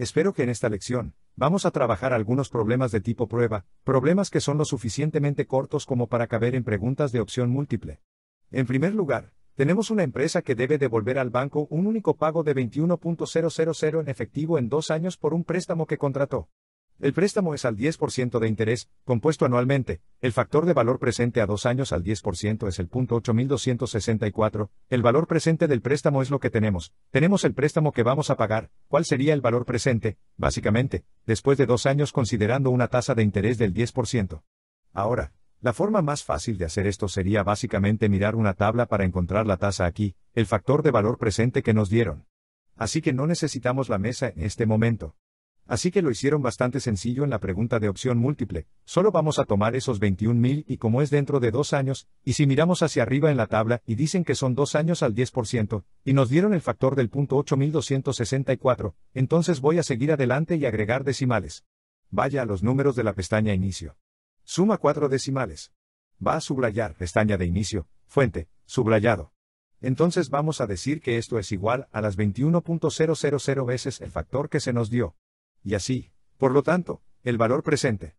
Espero que en esta lección, vamos a trabajar algunos problemas de tipo prueba, problemas que son lo suficientemente cortos como para caber en preguntas de opción múltiple. En primer lugar, tenemos una empresa que debe devolver al banco un único pago de 21.000 en efectivo en dos años por un préstamo que contrató. El préstamo es al 10% de interés, compuesto anualmente, el factor de valor presente a dos años al 10% es el punto 8264, el valor presente del préstamo es lo que tenemos, tenemos el préstamo que vamos a pagar, ¿cuál sería el valor presente? Básicamente, después de dos años considerando una tasa de interés del 10%. Ahora, la forma más fácil de hacer esto sería básicamente mirar una tabla para encontrar la tasa aquí, el factor de valor presente que nos dieron. Así que no necesitamos la mesa en este momento. Así que lo hicieron bastante sencillo en la pregunta de opción múltiple, solo vamos a tomar esos 21.000 y como es dentro de dos años, y si miramos hacia arriba en la tabla y dicen que son dos años al 10%, y nos dieron el factor del punto 8264, entonces voy a seguir adelante y agregar decimales. Vaya a los números de la pestaña inicio. Suma cuatro decimales. Va a subrayar, pestaña de inicio, fuente, subrayado. Entonces vamos a decir que esto es igual a las 21.000 veces el factor que se nos dio y así, por lo tanto, el valor presente.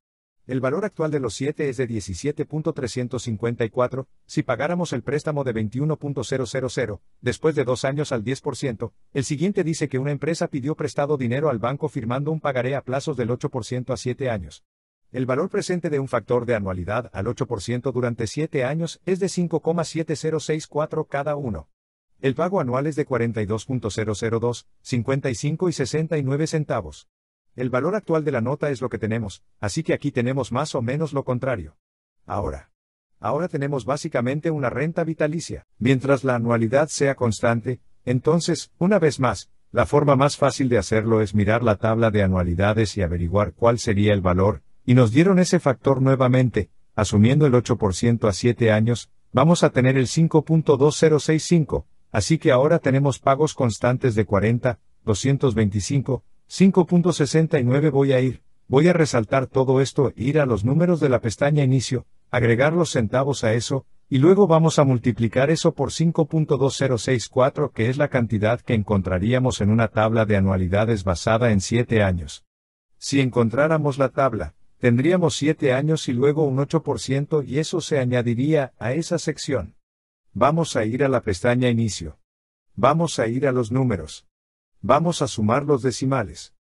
El valor actual de los 7 es de 17.354, si pagáramos el préstamo de 21.000, después de dos años al 10%, el siguiente dice que una empresa pidió prestado dinero al banco firmando un pagaré a plazos del 8% a 7 años. El valor presente de un factor de anualidad al 8% durante 7 años es de 5,7064 cada uno. El pago anual es de 42.002, 55 y 69 centavos. El valor actual de la nota es lo que tenemos, así que aquí tenemos más o menos lo contrario. Ahora. Ahora tenemos básicamente una renta vitalicia. Mientras la anualidad sea constante, entonces, una vez más, la forma más fácil de hacerlo es mirar la tabla de anualidades y averiguar cuál sería el valor, y nos dieron ese factor nuevamente, asumiendo el 8% a 7 años, vamos a tener el 5.2065, así que ahora tenemos pagos constantes de 40, 225, 5.69 Voy a ir, voy a resaltar todo esto, e ir a los números de la pestaña inicio, agregar los centavos a eso, y luego vamos a multiplicar eso por 5.2064 que es la cantidad que encontraríamos en una tabla de anualidades basada en 7 años. Si encontráramos la tabla, tendríamos 7 años y luego un 8% y eso se añadiría a esa sección. Vamos a ir a la pestaña inicio. Vamos a ir a los números. Vamos a sumar los decimales.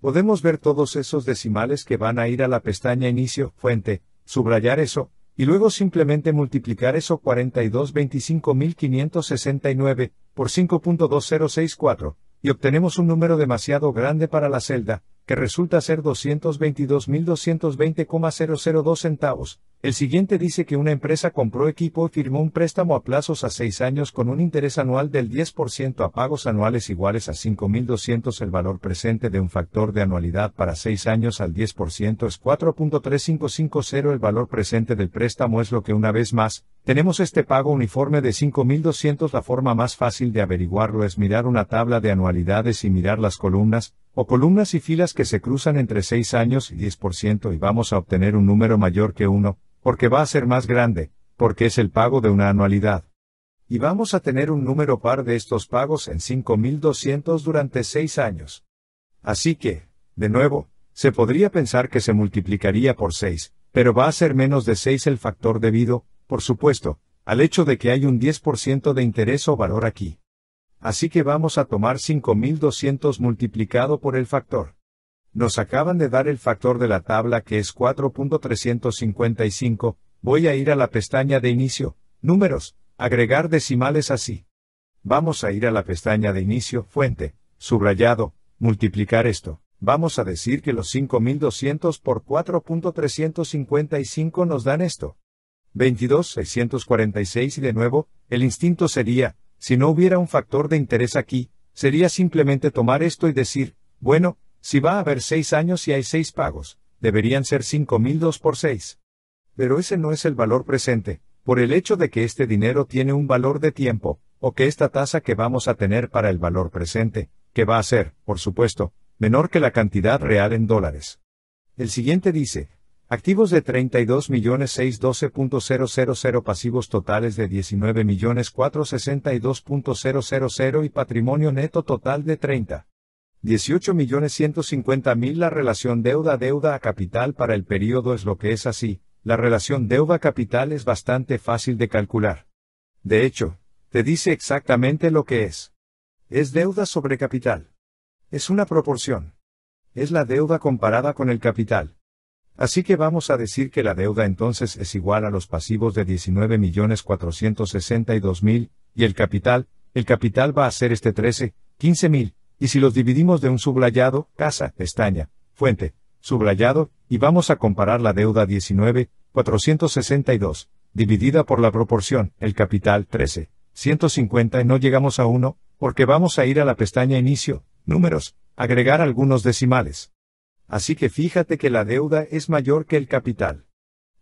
Podemos ver todos esos decimales que van a ir a la pestaña Inicio, Fuente, subrayar eso, y luego simplemente multiplicar eso 42.25.569 por 5.2064, y obtenemos un número demasiado grande para la celda, que resulta ser 222.220,002 centavos. El siguiente dice que una empresa compró equipo y firmó un préstamo a plazos a 6 años con un interés anual del 10% a pagos anuales iguales a 5.200. El valor presente de un factor de anualidad para 6 años al 10% es 4.3550. El valor presente del préstamo es lo que una vez más, tenemos este pago uniforme de 5.200. La forma más fácil de averiguarlo es mirar una tabla de anualidades y mirar las columnas, o columnas y filas que se cruzan entre 6 años y 10% y vamos a obtener un número mayor que 1, porque va a ser más grande, porque es el pago de una anualidad. Y vamos a tener un número par de estos pagos en 5.200 durante 6 años. Así que, de nuevo, se podría pensar que se multiplicaría por 6, pero va a ser menos de 6 el factor debido, por supuesto, al hecho de que hay un 10% de interés o valor aquí. Así que vamos a tomar 5200 multiplicado por el factor. Nos acaban de dar el factor de la tabla que es 4.355, voy a ir a la pestaña de inicio, números, agregar decimales así. Vamos a ir a la pestaña de inicio, fuente, subrayado, multiplicar esto. Vamos a decir que los 5200 por 4.355 nos dan esto. 22.646 y de nuevo, el instinto sería, si no hubiera un factor de interés aquí, sería simplemente tomar esto y decir, bueno, si va a haber seis años y hay seis pagos, deberían ser 5.002 por seis. Pero ese no es el valor presente, por el hecho de que este dinero tiene un valor de tiempo, o que esta tasa que vamos a tener para el valor presente, que va a ser, por supuesto, menor que la cantidad real en dólares. El siguiente dice, Activos de 32 millones pasivos totales de 19.462.000 y patrimonio neto total de 30. 18 la relación deuda-deuda a capital para el periodo es lo que es así, la relación deuda-capital es bastante fácil de calcular. De hecho, te dice exactamente lo que es. Es deuda sobre capital. Es una proporción. Es la deuda comparada con el capital. Así que vamos a decir que la deuda entonces es igual a los pasivos de 19.462.000, y el capital, el capital va a ser este 13, 15.000, y si los dividimos de un subrayado, casa, pestaña, fuente, subrayado, y vamos a comparar la deuda 19, 462, dividida por la proporción, el capital 13, 150 y no llegamos a 1, porque vamos a ir a la pestaña inicio, números, agregar algunos decimales. Así que fíjate que la deuda es mayor que el capital.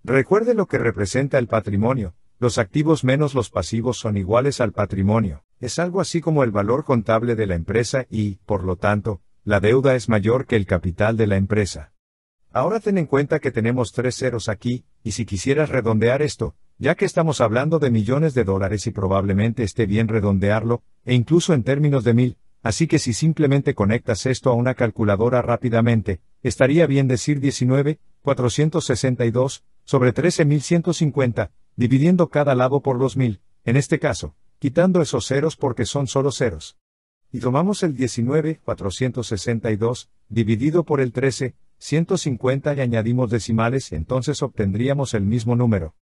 Recuerde lo que representa el patrimonio, los activos menos los pasivos son iguales al patrimonio, es algo así como el valor contable de la empresa y, por lo tanto, la deuda es mayor que el capital de la empresa. Ahora ten en cuenta que tenemos tres ceros aquí, y si quisieras redondear esto, ya que estamos hablando de millones de dólares y probablemente esté bien redondearlo, e incluso en términos de mil, así que si simplemente conectas esto a una calculadora rápidamente, estaría bien decir 19, 462, sobre 13.150, dividiendo cada lado por 2.000, en este caso, quitando esos ceros porque son solo ceros. Y tomamos el 19, 462, dividido por el 13, 150 y añadimos decimales, entonces obtendríamos el mismo número.